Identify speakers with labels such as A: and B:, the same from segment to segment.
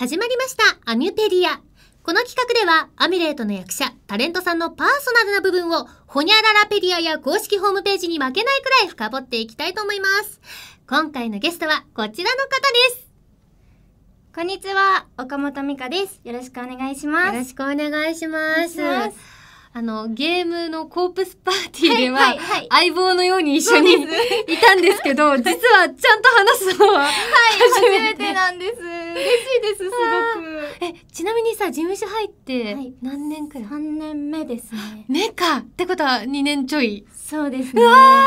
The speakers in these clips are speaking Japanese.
A: 始まりましたアミュペディア。この企画では、アミュレートの役者、タレントさんのパーソナルな部分を、ホニャララペディアや公式ホームページに負けないくらい深掘っていきたいと思います。今回のゲストは、こちらの方です。こんにちは、岡本美香です。よろしくお願いします。よろしくお願いします。あの、ゲームのコープスパーティーでは、相棒のように一緒にいたんですけど、実はちゃんと話すのは初めてなんです。しいですすごくえちなみにさ事務所入って何年くらい、はい、3年目ですね目かってことは2年ちょいそうですねうわ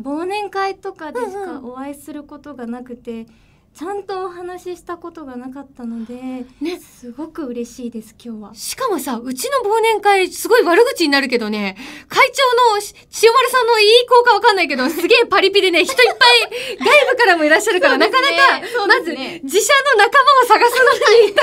A: 忘年会とかでしかお会いすることがなくて、うんうんちゃんとお話ししたことがなかったので、ね、すごく嬉しいです今日はしかもさうちの忘年会すごい悪口になるけどね会長の千代丸さんのいい効果わかんないけどすげえパリピでね人いっぱい外部からもいらっしゃるから、ね、なかなか、ね、まず自社の仲間を探すのに 大変なん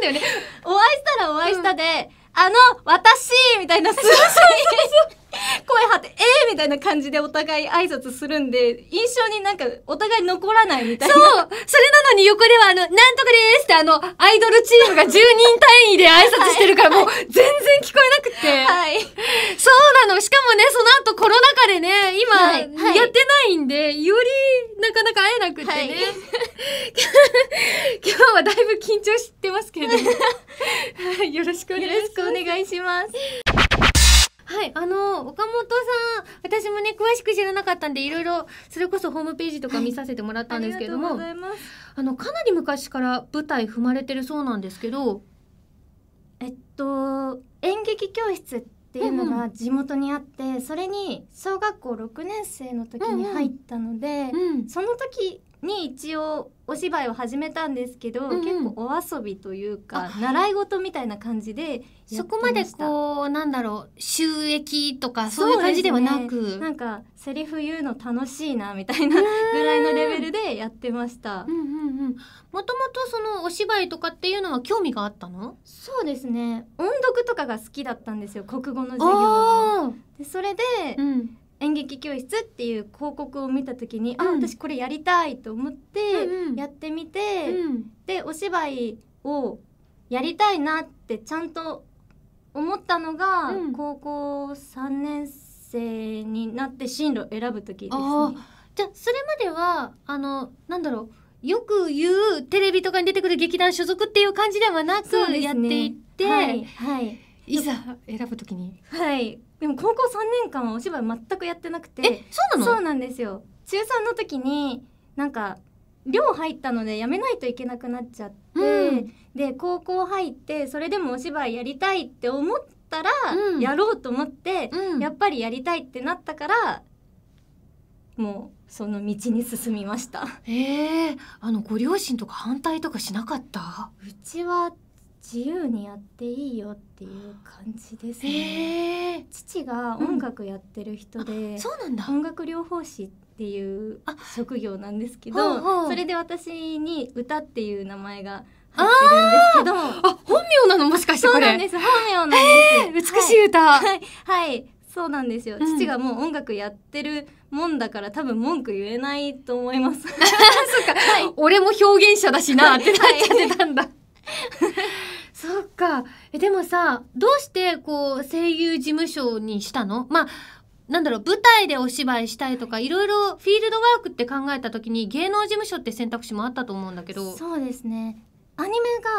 A: だよねお会いしたらお会いしたで、うん、あの私みたいなすごい声張って「えー!」みたいな感じでお互い挨拶するんで印象になんかお互い残らないみたいなそうそれなのに横ではあの「なんとかです!」ってあのアイドルチームが10人単位で挨拶してるからもう全然聞こえなくて、はい、そうなのしかもねその後コロナ禍でね今やってないんで、よりなかなか会えなくてね、はい、今日はだいぶ緊張してますけれどもよろしくお願いしますはいあの岡本さん私もね詳しく知らなかったんでいろいろそれこそホームページとか見させてもらったんですけれども、ああのかなり昔から舞台踏まれてるそうなんですけどえっと演劇教室っていうのが地元にあって、うんうん、それに小学校6年生の時に入ったので、うんうん、その時に一応お芝居を始めたんですけど、うん結構お遊びというか習い事みたいな感じでそこまでこうなんだろう収益とかそういう感じではなく、ね、なんかセリフ言うの楽しいなみたいなぐらいのレベルでやってました。うんうんうん、もともとそのお芝居とかっていうのは興味があったのそうですね音読とかが好きだったんですよ国語の授業でそれで、うん演劇教室っていう広告を見た時に、うん、あ私これやりたいと思ってやってみて、うんうん、でお芝居をやりたいなってちゃんと思ったのが、うん、高校3年生になって進路選ぶ時ですね。じゃあそれまではあのなんだろうよく言うテレビとかに出てくる劇団所属っていう感じではなく、やっていって、はい、はいいざ選ぶときにはいでも高校3年間はお芝居全くやってなくてえそうなのそうなんですよ中3の時になんか寮入ったので辞めないといけなくなっちゃって、うん、で高校入ってそれでもお芝居やりたいって思ったら、やろうと思って、うん、やっぱりやりたいってなったからもうその道に進みました。えー、あのご両親とか反対とかしなかったうちは自由にやっていいよっていう感じですね。父が音楽やってる人で、うん、そうなんだ音楽療法士っていう職業なんですけど、ほうほうそれで私に歌っていう名前が
B: 入ってる
A: んですけど、あ本名なのもしかしてそうなんです本名なんです。美しい歌、はい、はい、はいそうなんですよ、うん、父がもう音楽やってるもんだから多分文句言えないと思います そっか、はい、俺も表現者だしなってなっちゃってたんだそっかえでもさどうしてこう声優事務所にしたのまあなんだろう舞台でお芝居したいとかいろいろフィールドワークって考えた時に芸能事務所って選択肢もあったと思うんだけどそうですねアニメ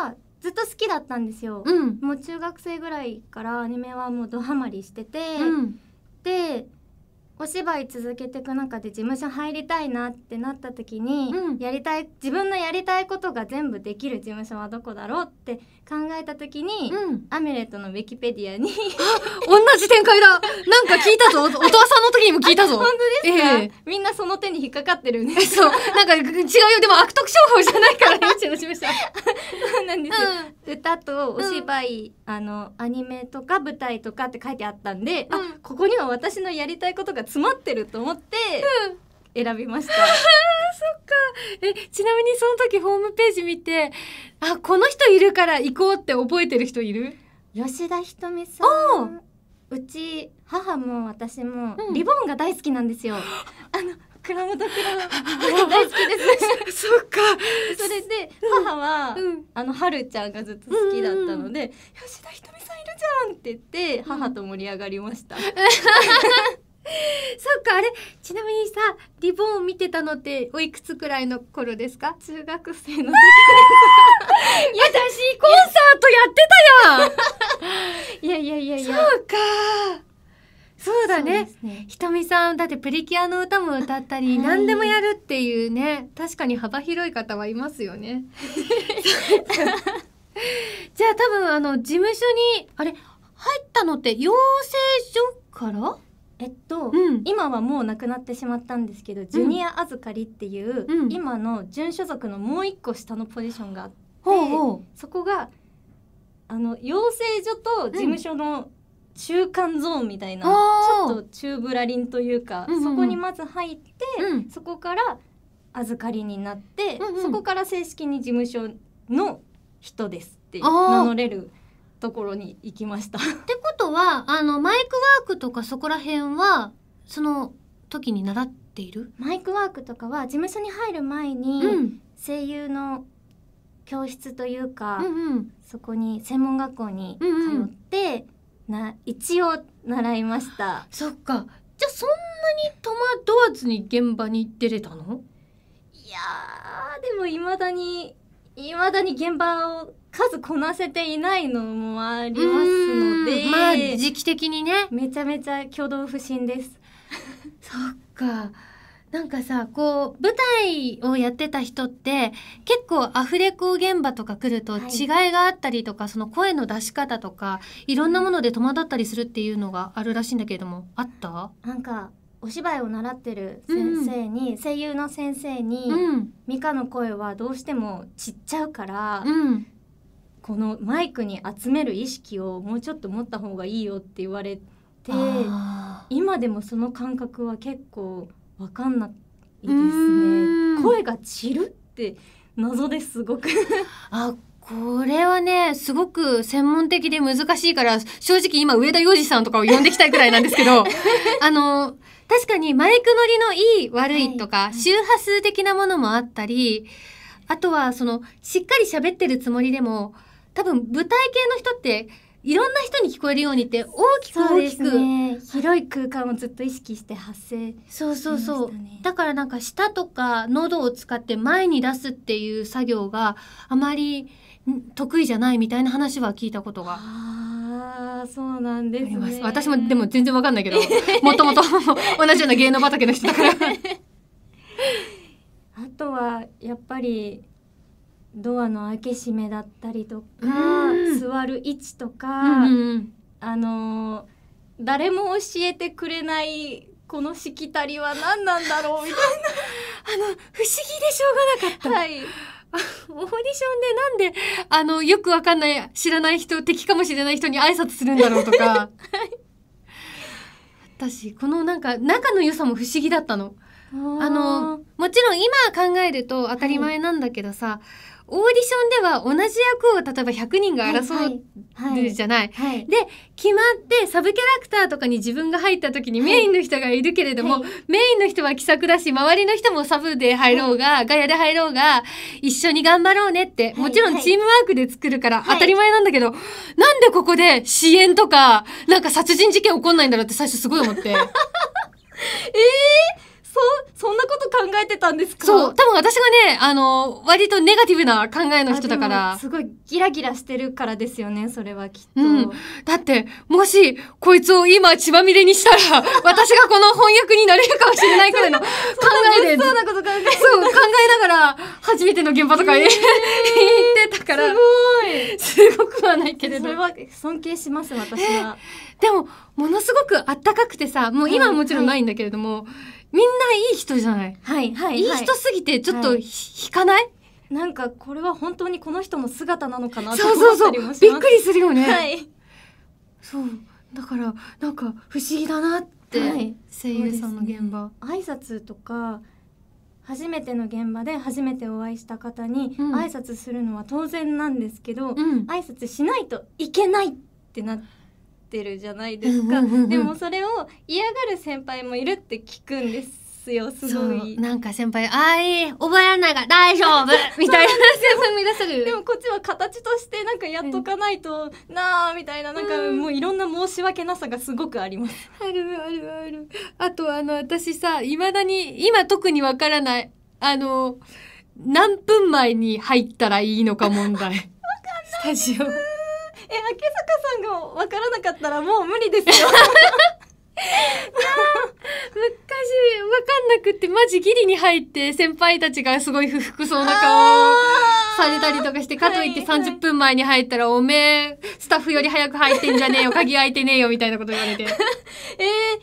A: がずっと好きだったんですよ、うん、もう中学生ぐらいからアニメはもうどハマりしてて、うん、でお芝居続けていく中で事務所入りたいなってなった時に、うん、やりたい自分のやりたいことが全部できる事務所はどこだろうって考えた時に、うん、アミュレットのウィキペディアに 同じ展開だなんか聞いたぞ お父さんの時にも聞いたぞ本当ですか、えー、みんなその手に引っかかってるねそうなんか違うよでも悪徳商法じゃないからうちの事務所そうなんです、うん歌とお芝居、うん、あのアニメとか舞台とかって書いてあったんで、うん、あここには私のやりたいことが詰まってると思って選びました。そっかえちなみにその時ホームページ見てあこの人いるから行こうって覚えてる人いる吉田ひとみさんうち母も私もリボンが大好きなんですよ。あの倉本倉大好きですそっかそれで母は、うん、あのはるちゃんがずっと好きだったので、うん、吉田ひとみさんいるじゃんって言って母と盛り上がりました、う んそっかあれちなみにさリボンを見てたのっておいくつくらいの頃ですか中学生の時です いがねねひとみさんだってプリキュアの歌も歌ったり、はい、何でもやるっていうね確かに幅広い方はいますよね。じゃあ多分あの事務所にあれ入ったのって養成所からえっと、うん、今はもうなくなってしまったんですけど、うん、ジュニア預かりっていう、うん、今の準所属のもう一個下のポジションがあって、うほうそこがあの養成所と事務所の中間ゾーンみたいなちょっと中ブラリンというか、うんうんそこにまず入って、うん、そこから預かりになって、うんうん、そこから正式に事務所の人ですって名乗れるところに行きました。ってことはあのマイクワークとかそこら辺はその時に習っているマイクワークとかは事務所に入る前に、声優の教室というか、うんうん、そこに専門学校に通って。うんうんな一応習いましたそっかじゃあそんなに戸惑わずに現場に出れたのいやでもいまだにいまだに現場を数こなせていないのもありますのでまあ時期的にねめちゃめちゃ挙動不審です そっかなんかさこう舞台をやってた人って結構アフレコ現場とか来ると違いがあったりとか、はい、その声の出し方とかいろんなもので戸惑ったりするっていうのがあるらしいんだけれどもあったなんかお芝居を習ってる先生に、うん、声優の先生に、うん、ミカの声はどうしてもちっちゃうから、うん、このマイクに集める意識をもうちょっと持った方がいいよって言われて今でもその感覚は結構分かんないですね声が散るって謎ですごく あこれはねすごく専門的で難しいから正直今上田洋二さんとかを呼んできたいくらいなんですけど あの確かにマイク乗りのいい悪いとか、周波数的なものもあったりあとはそのしっかり喋ってるつもりでも多分舞台系の人っていろんな人に聞こえるようにって大きく大きく、ね、広い空間をずっと意識して発声、そうそうそうだからなんか舌とか喉を使って前に出すっていう作業があまり得意じゃないみたいな話は聞いたことがああそうなんです、ね、私もでも全然わかんないけど、もともと 同じような芸能畑の人だから あとはやっぱりドアの開け閉めだったりとか、座る位置とか、あの誰も教えてくれないこのしきたりは何なんだろうみたいな あの不思議でしょうがなかった。はいオーディションでなんで、あの、よくわかんない、知らない人、敵かもしれない人に挨拶するんだろうとか。はい、私、このなんか、仲の良さも不思議だったの。あのもちろん今考えると当たり前なんだけどさ、はいオーディションでは同じ役を例えば100人が争うじゃない。で決まってサブキャラクターとかに自分が入った時にメインの人がいるけれども、はいはい、メインの人は気さくだし周りの人もサブで入ろうが、はい、ガヤで入ろうが一緒に頑張ろうねって、もちろんチームワークで作るから当たり前なんだけど、なんでここで支援とかなんか殺人事件起こんないんだろうって最初すごい思って。えーそそんなこと考えてたんですかそう多分私がねあの割とネガティブな考えの人だからすごいギラギラしてるからですよねそれはきっと、うん、だってもしこいつを今血まみれにしたら 私がこの翻訳になれるかもしれないくらいの考えでそうなこと考えそう考えながら初めての現場とかへ、えー、行ってたからすごいすごくはないけれどそれは尊敬します私は、でもものすごくあったかくてさもう今はもちろんないんだけれども、はいはいみんないい人じゃないはいはい、い、い人すぎてちょっと、はい、引かないなんかこれは本当にこの人の姿なのかなそうそうそう。びっくりするよね、はい、そうだからなんか不思議だなって、はい、声優さんの現場、ね、挨拶とか初めての現場で初めてお会いした方に挨拶するのは当然なんですけど、うん、挨拶しないといけないってなっってるじゃないですか、でもそれを嫌がる先輩もいるって聞くんですよすごいなんか先輩「あい覚えらないがら大丈夫」みたいな先輩もいらっしゃるでもこっちは形としてなんかやっとかないと、なあみたいななんかもういろんな申し訳なさがすごくあります、あるあるあるあとあの私さいまだに今特にわからないあの何分前に入ったらいいのか問題 スタジオえ秋坂さんが分からなかったらもう無理ですよ いや昔わかんなくってマジギリに入って先輩たちがすごい不服そうな顔をされたりとかしてかといって30分前に入ったらおめえスタッフより早く入ってんじゃねえよ鍵開いてねえよみたいなこと言われて えー、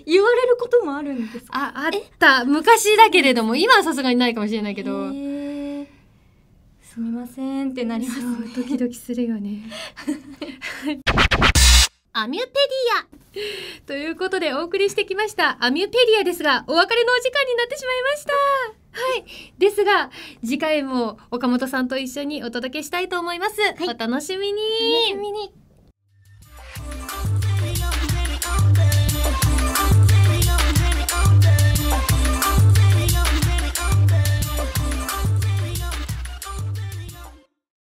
A: 言われることもあるんですかああった昔だけれども今はさすがにないかもしれないけど。えーすみませんってなります、ね、ドキドキするよね アミュペディアということでお送りしてきましたアミュペディアですがお別れのお時間になってしまいましたはいですが次回も岡本さんと一緒にお届けしたいと思います、はい、お楽しみに